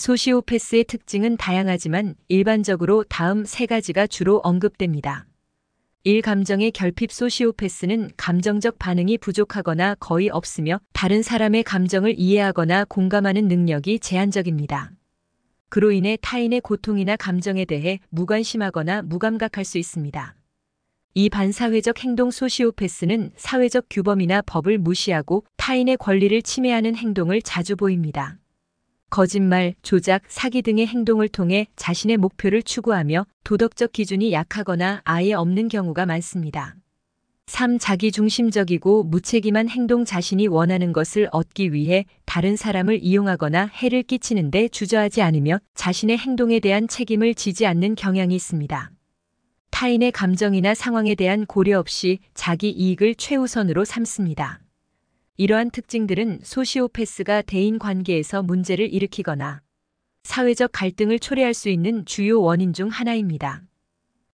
소시오패스의 특징은 다양하지만 일반적으로 다음 세 가지가 주로 언급됩니다. 1. 감정의 결핍 소시오패스는 감정적 반응이 부족하거나 거의 없으며 다른 사람의 감정을 이해하거나 공감하는 능력이 제한적입니다. 그로 인해 타인의 고통이나 감정에 대해 무관심하거나 무감각할 수 있습니다. 이 반사회적 행동 소시오패스는 사회적 규범이나 법을 무시하고 타인의 권리를 침해하는 행동을 자주 보입니다. 거짓말, 조작, 사기 등의 행동을 통해 자신의 목표를 추구하며 도덕적 기준이 약하거나 아예 없는 경우가 많습니다. 3. 자기중심적이고 무책임한 행동 자신이 원하는 것을 얻기 위해 다른 사람을 이용하거나 해를 끼치는데 주저하지 않으며 자신의 행동에 대한 책임을 지지 않는 경향이 있습니다. 타인의 감정이나 상황에 대한 고려 없이 자기 이익을 최우선으로 삼습니다. 이러한 특징들은 소시오패스가 대인 관계에서 문제를 일으키거나 사회적 갈등을 초래할 수 있는 주요 원인 중 하나입니다.